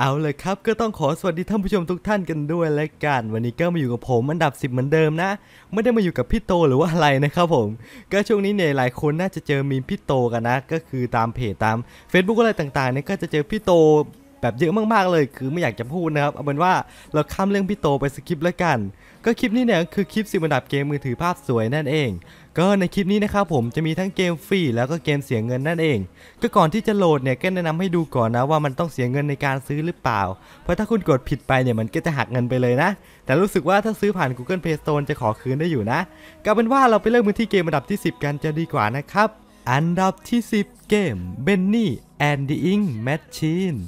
เอาเลยครับก็ต้องขอสวัสดีท่านผู้ชมทุกท่านกันด้วยและกัน วันนี้ก็มาอยู่กับผมอันดับ10เหมือนเดิมนะ ไม่ได้มาอยู่กับพี่โตหรือว่าอะไรนะครับผมก็ช่วงนี้เนี่ยหลายคนน่าจะเจอมีพี่โตกันนะก็คือตามเพจตาม Facebook อะไรต่างๆเนี่ยก็จะเจอพี่โตแบบเยอะมากๆ เลย คือไม่อยากจะพูดนะครับ เอาเป็นว่าเราข้ามเรื่องพี่โตไปสคริปต์แล้วกัน ก็คลิปนี้เนี่ยคือคลิปสิบอันดับเกมมือถือภาพสวยนั่นเอง ก็ในคลิปนี้นะครับผมจะมีทั้งเกมฟรีแล้วก็เกมเสียเงินนั่นเอง ก็ก่อนที่จะโหลดเนี่ยก็แนะนำให้ดูก่อนนะว่ามันต้องเสียเงินในการซื้อหรือเปล่า เพราะถ้าคุณกดผิดไปเนี่ยมันก็จะหักเงินไปเลยนะ แต่รู้สึกว่าถ้าซื้อผ่าน Google Play Store จะขอคืนได้อยู่นะ ก็เป็นว่าเราไปเริ่มมือที่เกมอันดับที่ 10 กันจะดีกว่านะครับ อันดับที่10เกม Benny and the Ink Machine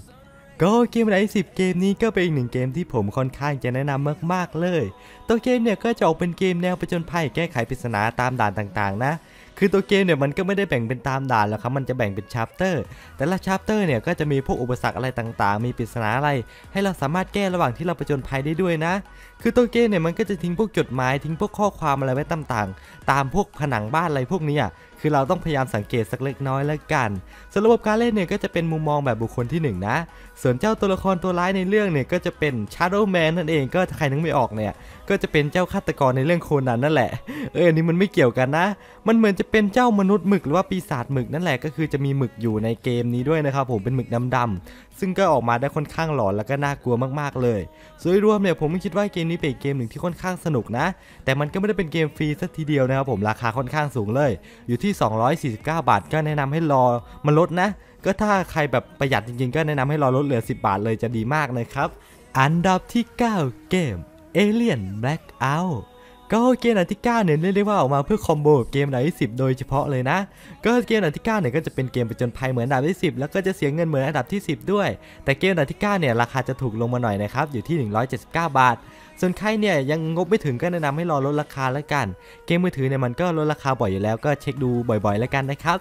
ก็เกมไรสิบเกมนี้ก็เป็นอีกหนึ่งเกมที่ผมค่อนข้างจะแนะนำมากๆเลย ตัวเกมเนี่ยก็จะออกเป็นเกมแนวประจนภัยแก้ไขปริศนาตามด่านต่างๆนะ คือตัวเกมเนี่ยมันก็ไม่ได้แบ่งเป็นตามด่านหรอกครับ มันจะแบ่งเป็นชาปเตอร์แต่ละชาปเตอร์เนี่ยก็จะมีพวกอุปสรรคอะไรต่างๆมีปริศนาอะไร ให้เราสามารถแก้ระหว่างที่เราประจนภัยได้ด้วยนะ คือตัวเกมเนี่ยมันก็จะทิ้งพวกจดหมายทิ้งพวกข้อความอะไรไว้ต่างๆตามพวกผนังบ้านอะไรพวกนี้อ่ะคือเราต้องพยายามสังเกตสักเล็กน้อยแล้วกันส่วนระบบการเล่นเนี่ยก็จะเป็นมุมมองแบบบุคคลที่1นนะส่วนเจ้าตัวละครตัวร้ายในเรื่องเนี่ยก็จะเป็น Shadow Man นั่นเอง ก็ถ้าใครนึกไม่ออกเนี่ย ก็จะเป็นเจ้าฆาตกรในเรื่องโคนันนั่นแหละ เอออันนี้มันไม่เกี่ยวกันนะ มันเหมือนจะเป็นเจ้ามนุษย์หมึกหรือว่าปีศาจหมึกนั่นแหละ ก็คือจะมีหมึกอยู่ในเกมนี้ด้วยนะครับผมเป็นหมึกดำๆซึ่งก็ออกมาได้ค่อนข้างหลอนแล้วก็น่ากลัวมากๆเลยโดยรวมเนี่ยผมคิดว่าเกมนี้เป็นเกมหนึ่งที่ค่อนข้างสนุกนะ แต่มันก็ไม่ได้เป็นเกมฟรีสักทีเดียวนะครับผมราคาค่อนข้างสูงเลย อยู่ที่ 249 บาทก็แนะนำให้รอมันลดนะ ก็ถ้าใครแบบประหยัดจริงๆ ก็แนะนำให้รอลดเหลือ 10 บาทเลยจะดีมากนะครับ อันดับที่ 9 เกม Alien Blackout ก็เกมหนังที่9เนี่ยเรียกได้ว่าออกมาเพื่อ คอมโบเกมดาบที่10 โดยเฉพาะเลยนะก็เกมหนัิที่9เนี่ยก็จะเป็นเกมประจนภัยเหมือนดาบที่10แล้วก็จะเสียเงินเหมือนอันดับที่ 10 ด้วย แต่เกมหนัิที่9เนี่ยราคาจะถูกลงมาหน่อยนะครับ อยู่ที่ 179 บาท ส่วนใครเนี่ยยังงบไม่ถึงก็แนะนำให้รอลดราคาแล้วกัน เกมมือถือเนี่ยมันก็ลดราคาบ่อยอยู่แล้วก็เช็คดูบ่อยๆ แล้วกันนะครับ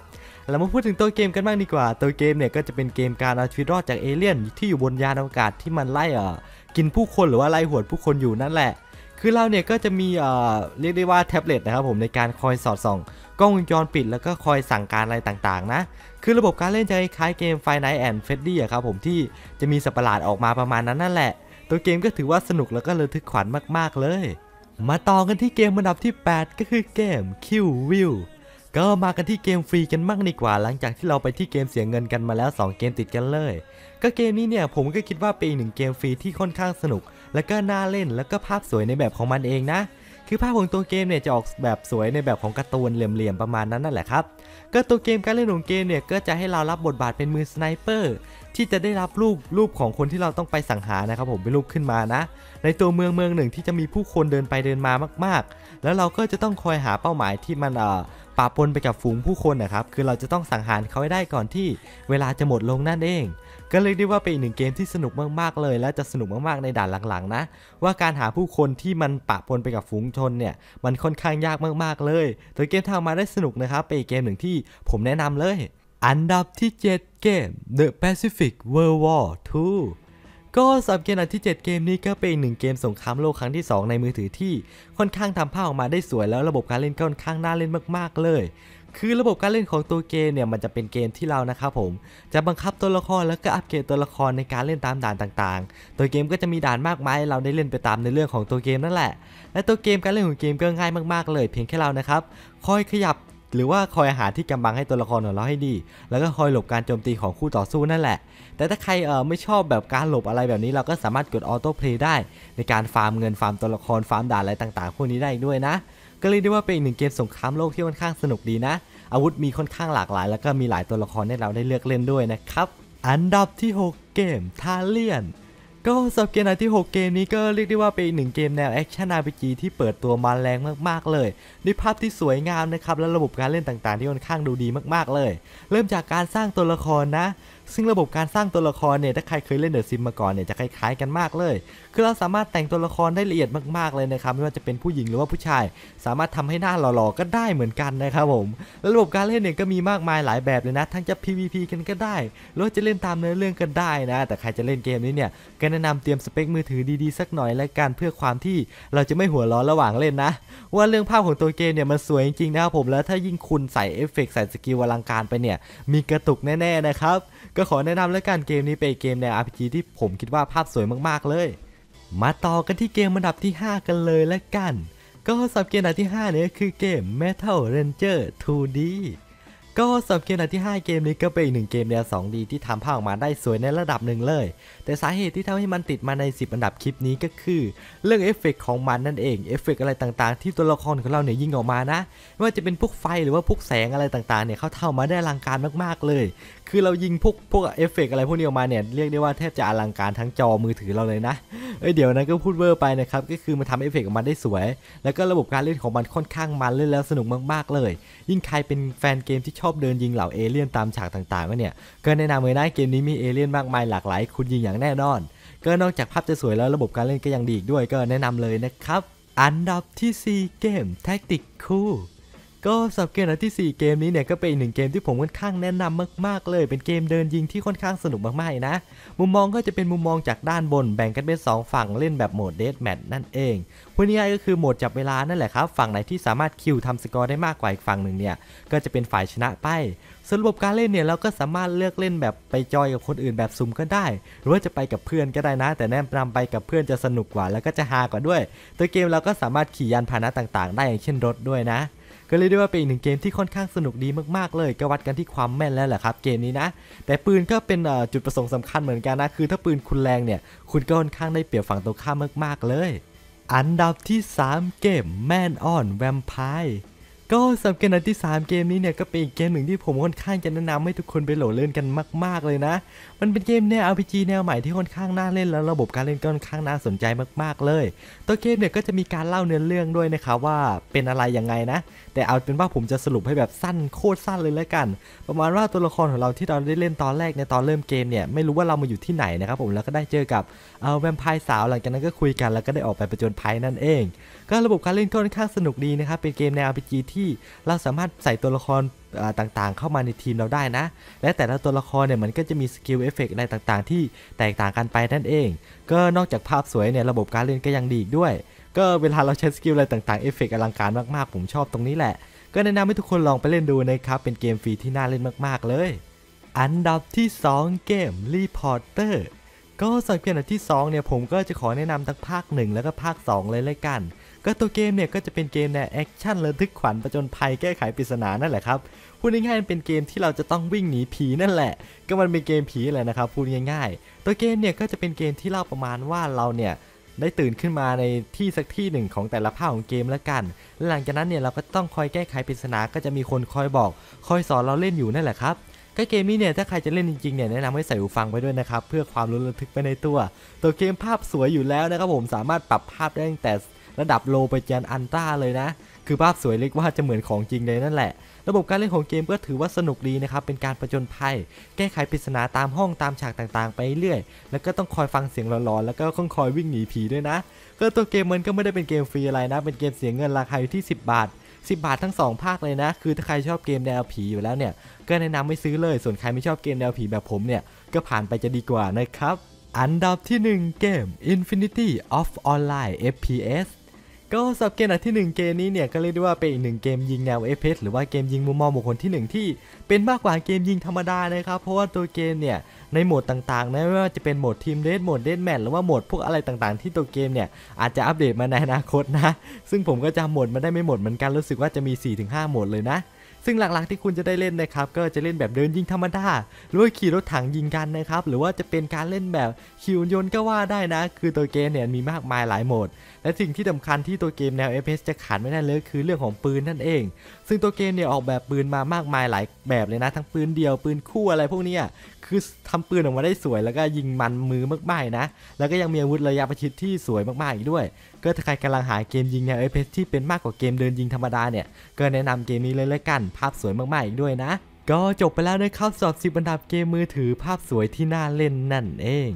เรามาพูดถึงตัวเกมกันบ้างดีกว่า ตัวเกมเนี่ยก็จะเป็นเกมการเอาชีวิตรอดจากเอเลี่ยนที่อยู่บนยานอวกาศที่มันไล่เอ่อกินผู้คนหรือว่าไล่หวดผู้คนอยู่นั่นแหละคือเราเนี่ยก็จะมีเอ่อเรียกได้ว่าแท็บเล็ตนะครับผมในการคอยสอดส่องกล้องวงจรปิดแล้วก็คอยสั่งการอะไรต่างๆนะ คือระบบการเล่นจะคล้ายเกม f i n i g h t and f r e d d y ครับผมที่จะมีสัปหลาดออกมาประมาณนั้นนั่นแหละ ตัวเกมก็ถือว่าสนุกแล้วก็ระทึกขวัญมากๆเลย มาต่อกันที่เกมอันดับที่ 8 ก็คือเกมิว i ิ w ก็มากันที่เกมฟรีกันมากดีกว่า หลังจากที่เราไปที่เกมเสียเงินกันมาแล้ว 2 เกมติดกันเลย ก็เกมนี้เนี่ยผมก็คิดว่าเป็นอีกหนึ่งเกมฟรีที่ค่อนข้างสนุกแล้วก็น่าเล่นแล้วก็ภาพสวยในแบบของมันเองนะ คือภาพของตัวเกมเนี่ยจะออกแบบสวยในแบบของการ์ตูนเหลี่ยมๆประมาณนั้นนั่นแหละครับก็ตัวเกมการเล่นของเกมเนี่ยก็จะให้เรารับบทบาทเป็นมือสไนเปอร์ที่จะได้รับรูปรูปของคนที่เราต้องไปสังหารนะครับผมเป็นรูปขึ้นมานะ ในตัวเมืองเมืองหนึ่งที่จะมีผู้คนเดินไปเดินมามากๆ แล้วเราก็จะต้องคอยหาเป้าหมายที่มันเอ่อปะปนไปกับฝูงผู้คนนะครับ คือเราจะต้องสังหารเขาให้ได้ก่อนที่เวลาจะหมดลงนั่นเอง ก็เลยได้ว่าเป็นอีกหนึ่งเกมที่สนุกมากๆเลย และจะสนุกมากๆ ในด่านหลังๆนะ ว่าการหาผู้คนที่มันปะปนไปกับฝูงชนเนี่ย มันค่อนข้างยากมากๆเลยแต่เกมทงมาได้สนุกนะครับ เป็นอีกเกมหนึ่งที่ผมแนะนำเลย อันดับที่ 7 เกม The Pacific World War 2ก็สำหรับเกมอันที่ 7 เกมนี้ก็เป็นหนึ่งเกมสงครามโลกครั้งที่ 2 ในมือถือที่ค่อนข้างทำภาพออกมาได้สวยแล้วระบบการเล่นก็ค่อนข้างน่าเล่นมากๆเลย คือระบบการเล่นของตัวเกมเนี่ยมันจะเป็นเกมที่เรานะครับ ผม จะบังคับตัวละครแล้วก็อัปเกรดตัวละครในการเล่นตามด่านต่าง ๆ ตัวเกมก็จะมีด่านมากมายเราได้เล่นไปตามในเรื่องของตัวเกมนั่นแหละและตัวเกมการเล่นของเกมก็ง่ายมากๆเลยเพียงแค่เรานะครับคอยขยับหรือว่าคอยหาที่กำบังให้ตัวละครของเราให้ดี แล้วก็คอยหลบการโจมตีของคู่ต่อสู้นั่นแหละ แต่ถ้าใครเออไม่ชอบแบบการหลบอะไรแบบนี้เราก็สามารถกดออโต้เพลย์ได้ ในการฟาร์มเงินฟาร์มตัวละครฟาร์มด่านอะไรต่างๆพวกนี้ได้ด้วยนะ ก็เลยได้ว่าเป็นอีกหนึ่งเกมสงครามโลกที่ค่อนข้างสนุกดีนะ อาวุธมีค่อนข้างหลากหลาย แล้วก็มีหลายตัวละครให้เราได้เลือกเล่นด้วยนะครับอันดับที่6เกมทาเลียนก็สำหรับเกมไหนที่ 6 เกมนี้ก็เรียกได้ว่าเป็นหนึ่งเกมแนวแอคชั่น RPG ที่เปิดตัวมาแรงมากๆเลยด้วยภาพที่สวยงามนะครับ และระบบการเล่นต่างๆที่ค่อนข้างดูดีมากๆเลย เริ่มจากการสร้างตัวละครนะซึ่งระบบการสร้างตัวละครเนี่ยถ้าใครเคยเล่นเดอะซิมมาก่อนเนี่ย จะคล้ายๆกันมากเลย คือเราสามารถแต่งตัวละครได้ละเอียดมาก ๆเลยนะครับไม่ว่าจะเป็นผู้หญิงหรือว่าผู้ชายสามารถทำให้หน้าหล่อๆก็ได้เหมือนกันนะครับผมระบบการเล่นเนี่ยก็มีมากมายหลายแบบเลยนะ ทั้งจะ PVP กันก็ได้หรือจะเล่นตามเนื้อเรื่องกันได้นะแต่ใครจะเล่นเกมนี้เนี่ยก็แนะนำเตรียมสเปคมือถือดีๆ สักหน่อยและกันเพื่อความที่เราจะไม่หัวร้อนระหว่างเล่นนะ ว่าเรื่องภาพของตัวเกมเนี่ยมันสวยจริงๆนะครับผมแล้วถ้ายิ่งคุณใส่เอฟเฟกใส่สกิลอลังการไปเนี่ยมีกระตุกแน่ๆนะครับก็ขอแนะนำแล้วกันเกมนี้เป็นเกมใน RPG ที่ผมคิดว่าภาพสวยมากๆเลย มาต่อกันที่เกมอันดับที่ 5 กันเลยและกัน ก็สับเกมอันดับที่ 5 นี่ยคือเกม Metal Ranger 2D ก็สับเกมอันดับที่ 5 เกมนี้ก็เป็นอีกหนึ่งเกมแนว 2D ที่ทำภาพออกมาได้สวยในระดับหนึ่งเลย แต่สาเหตุที่ทำให้มันติดมาใน 10 อันดับคลิปนี้ก็คือ เรื่องเอฟเฟกของมันนั่นเอง เอฟเฟกอะไรต่างๆ ที่ตัวละครของเราเนี่ยยิงออกมานะ ไม่ว่าจะเป็นพวกไฟหรือว่าพวกแสงอะไรต่างๆ เนี่ยเขาเท่ามาได้ลังการมากๆ เลยคือเรายิงพวกพวกเอฟเฟกอะไรพวกนี้ออกมาเนี่ยเรียกได้ว่าแทบจะอลังการทั้งจอมือถือเราเลยนะ เอ้ยเดี๋ยวนั้นก็พูดเวอร์ไปนะครับก็คือมันทำเอฟเฟกต์ออกมาได้สวย แล้วก็ระบบการเล่นของมันค่อนข้างมันเล่นแล้วสนุกมากๆเลย ยิ่งใครเป็นแฟนเกมที่ชอบเดินยิงเหล่าเอเลี่ยนตามฉากต่างๆก็เนี่ยก็แนะนำเลยนะเกมนี้มีเอเลี่ยนมากมายหลากหลายคุณยิงอย่างแน่นอน ก็นอกจากภาพจะสวยแล้วระบบการเล่นก็ยังดีอีกด้วยก็แนะนำเลยนะครับอันดับที่4เกมแท็กติกคู่ก็สับเกมนัดที่ 4 เกมนี้เนี่ยก็เป็นอีกหนึ่งเกมที่ผมค่อนข้างแนะนำมากๆเลย เป็นเกมเดินยิงที่ค่อนข้างสนุกมากๆนะ มุมมองก็จะเป็นมุมมองจากด้านบนแบ่งกันเป็น2ฝั่งเล่นแบบโหมดเดสแมทนั่นเองพูดง่ายก็คือโหมดจับเวลานั่นแหละครับ ฝั่งไหนที่สามารถคิวทำสกอร์ได้มากกว่าอีกฝั่งหนึ่งเนี่ย ก็จะเป็นฝ่ายชนะไปสรุปการเล่นเนี่ยเราก็สามารถเลือกเล่นแบบไปจอยกับคนอื่นแบบซุ่มก็ได้ หรือว่าจะไปกับเพื่อนก็ได้นะ แต่แนะนำไปกับเพื่อนจะสนุกกว่าแล้วก็จะฮากว่าด้วย ตัวเกมเราก็สามารถขี่ยานพาหนะต่างๆ ได้อย่างเช่นรถด้วยนะก็เรียกได้ว่าเป็นอีกหนึ่งเกมที่ค่อนข้างสนุกดีมากๆเลย ก็วัดกันที่ความแม่นแล้วแหละครับเกมนี้นะ แต่ปืนก็เป็นจุดประสงค์สำคัญเหมือนกันนะ คือถ้าปืนคุณแรงเนี่ย คุณก็ค่อนข้างได้เปรียบฝั่งตรงข้ามมากๆเลย อันดับที่ 3 เกมแมนออนแวมไพร์ก็สำหรับเกมนัที่3เกมนี้ เนี่ยก็เป็นอีกเกมหนึ่งที่ผมค่อนข้างจะแนะนำให้ทุกคนไปโหลดเล่นกันมากๆเลยนะ มันเป็นเกมแนว RPG แนวใหม่ที่ค่อนข้างน่าเล่นและระบบการเล่นก็ค่อนข้างน่าสนใจมาก ๆเลยตัวเกมเนี่ยก็จะมีการเล่าเนื้อเรื่องด้วยนะครับว่าเป็นอะไรยังไงนะ แต่เอาเป็นว่าผมจะสรุปให้แบบสั้นโคตรสั้นเลยแล้วกัน ประมาณว่าตัวละครของเราที่เราได้เล่นตอนแรกในตอนเริ่มเกมเนี่ยไม่รู้ว่าเรามาอยู่ที่ไหนนะครับผมแล้วก็ได้เจอกับเอาแวมไพร์สาว หลังจากนั้นก็คุยกันแล้วก็ได้ออกไปประจนภัยนั่นเอง ก็ระบบการเล่นก็ค่อนข้างสนุกดีนะครับเป็นเกมแนว RPG ที่ที่เราสามารถใส่ตัวละครต่างๆเข้ามาในทีมเราได้นะ และแต่ละตัวละครเนี่ยมันก็จะมีสกิลเอฟเฟกอะไรต่างๆ ที่แตกต่างกันไปนั่นเอง ก็นอกจากภาพสวยเนี่ยระบบการเล่นก็ยังดีอีกด้วย ก็เวลาเราใช้สกิลอะไรต่างๆเอฟเฟกอลังการมากๆ ผมชอบตรงนี้แหละ ก็แนะนำให้ทุกคนลองไปเล่นดูนะครับ เป็นเกมฟรีที่น่าเล่นมากๆเลย อันดับที่2เกม Reporter ก็สำหรับเกมอันดับที่2เนี่ยผมก็จะขอแนะนำทั้งภาค 1 แล้วก็ภาค 2 เลยเลยกันก็ตัวเกมเนี่ยก็จะเป็นเกมแนวแอคชั่นระทึกขวัญประจนภัยแก้ไขปริศนานั่นแหละครับพูดง่ายๆเป็นเกมที่เราจะต้องวิ่งหนีผีนั่นแหละ ก็มันเป็นเกมผีแหละนะครับพูดง่ายๆตัวเกมเนี่ยก็จะเป็นเกมที่เล่าประมาณว่าเราเนี่ยได้ตื่นขึ้นมาในที่สักที่หนึ่งของแต่ละภาคของเกมแล้วกัน หลังจากนั้นเนี่ยเราก็ต้องคอยแก้ไขปริศนาก็จะมีคนคอยบอก คอยสอนเราเล่นอยู่นั่นแหละครับก็เกมนี้เนี่ยถ้าใครจะเล่นจริงๆเนี่ยแนะนำให้ใส่หูฟังไปด้วยนะครับเพื่อความรู้ระทึกไปในตัว ตัวเกมภาพสวยอยู่แล้วนะครับผมสามารถปรับภาพได้ตั้งแต่ระดับโลไปจนอันต้าเลยนะ คือภาพสวยเล็กว่าจะเหมือนของจริงเลยนั่นแหละ ระบบการเล่นของเกมก็ถือว่าสนุกดีนะครับ เป็นการประจนภัย แก้ไขปริศนาตามห้องตามฉากต่างๆ ไปเรื่อยแล้วก็ต้องคอยฟังเสียงร้อนๆ แล้วก็ต้องคอยวิ่งหนีผีด้วยนะก็ตัวเกมมันก็ไม่ได้เป็นเกมฟรีอะไรนะ เป็นเกมเสียเงินราคาอยู่ที่ 10 บาท 10 บาททั้ง 2 ภาคเลยนะ คือถ้าใครชอบเกมแนวผีอยู่แล้วเนี่ย ก็แนะนำไม่ซื้อเลย ส่วนใครไม่ชอบเกมแนวผีแบบผมเนี่ย ก็ผ่านไปจะดีกว่านะครับ อันดับที่1เกม Infinity of Online FPS ก็สับเกมอันที่1เกมนี้เนี่ยก็เรียกได้ว่าเป็นอีกหนึ่งเกมยิงแนวเ FPS หรือว่าเกมยิงมุมมองบุคคลที่1ที่เป็นมากกว่าเกมยิงธรรมดานะครับเพราะว่าตัวเกมเนี่ยในโหมดต่างๆนะไม่ว่าจะเป็นโหมดทีมเดสโหมดเดสแมทหรือว่าโหมดพวกอะไรต่างๆ ที่ตัวเกมเนี่ยอาจจะอัปเดตมาในอนาคตนะซึ่งผมก็จะโหมดมาได้ไม่หมดเหมือนกันรู้สึกว่าจะมี 4-5โหมดเลยนะซึ่งหลักๆที่คุณจะได้เล่นนะครับก็จะเล่นแบบเดินยิงธรรมดา หรือวขี่รถถังยิงกันนะครับหรือว่าจะเป็นการเล่นแบบขี่ยนต์ก็ว่าได้นะ คือตัวเกมเนี่ยมีมากมายหลายโหมดและสิ่งที่สาคัญที่ตัวเกมแนว FPS จะขาดไม่ได้เลยคือเรื่องของปืนนั่นเอง ซึ่งตัวเกมเนี่ยออกแบบปืนมามากมายหลายแบบเลยนะทั้งปืนเดียวปืนคู่อะไรพวกนี้คือทำปืนออกมาได้สวย แล้วก็ยิงมันมือมากๆนะแล้วก็ยังมีอาวุธระยะประชิดที่สวยมากๆอีกด้วยก็ถ้าใครกำลังหาเกมยิงเนี่ยเอพยที่เป็นมากกว่าเกมเดินยิงธรรมดาเนี่ย ก็แนะนำเกมนี้เลยลยกันภาพสวยมากๆอีกด้วยนะ ก็จบไปแล้วนะครับสอบสิบอันดับเกมมือถือภาพสวยที่น่าเล่นนั่นเอง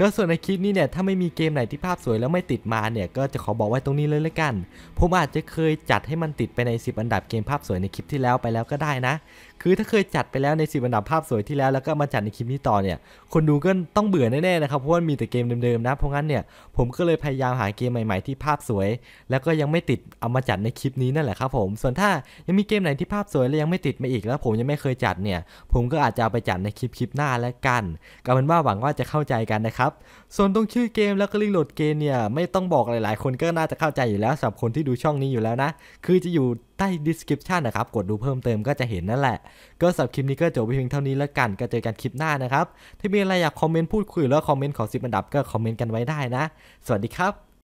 ก็ส่วนในคลิปนี้เนี่ยถ้าไม่มีเกมไหนที่ภาพสวยแล้วไม่ติดมาเนี่ยก็จะขอบอกไว้ตรงนี้เลยละกัน ผมอาจจะเคยจัดให้มันติดไปใน 10 อันดับเกมภาพสวยในคลิปที่แล้วไปแล้วก็ได้นะ คือถ้าเคยจัดไปแล้วใน 10อันดับภาพสวยที่แล้วแล้วก็มาจัดในคลิปนี้ต่อเนี่ย คนดูก็ต้องเบื่อแน่ๆนะครับเพราะว่ามีแต่เกมเดิมๆนะเพราะงั้นเนี่ยผมก็เลยพยายามหาเกมใหม่ๆ ที่ภาพสวย แล้วก็ยังไม่ติดเอามาจัดในคลิปนี้นั่นแหละครับผมส่วนถ้ายังมีเกมไหนที่ภาพสวยแล้วยังไม่ติดมาอีกแล้ว ผมยังไม่เคยจัดเนี่ย ผมก็อาจจะเอาไปจัดในคลิปคลิปหน้าแล้วกันก็เป็นว่าหวังว่าจะเข้าใจกันนะครับับส่วนตรงชื่อเกมแล้วก็ลิงโหลดเกมเนี่ยไม่ต้องบอกหลาย ๆ คนก็น่าจะเข้าใจอยู่แล้วสำหรับคนที่ดูช่องนี้อยู่แล้วนะคือจะอยู่ใต้ description นะครับกดดูเพิ่มเติมก็จะเห็นนั่นแหละก็สำหรับคลิปนี้ก็จบไปเพียงเท่านี้แล้วกันก็เจอกันคลิปหน้านะครับถ้ามีอะไรอยากคอมเมนต์พูดคุยหรือคอมเมนต์ขอสิบอันดับก็คอมเมนต์กันไว้ได้นะ สวัสดีครับ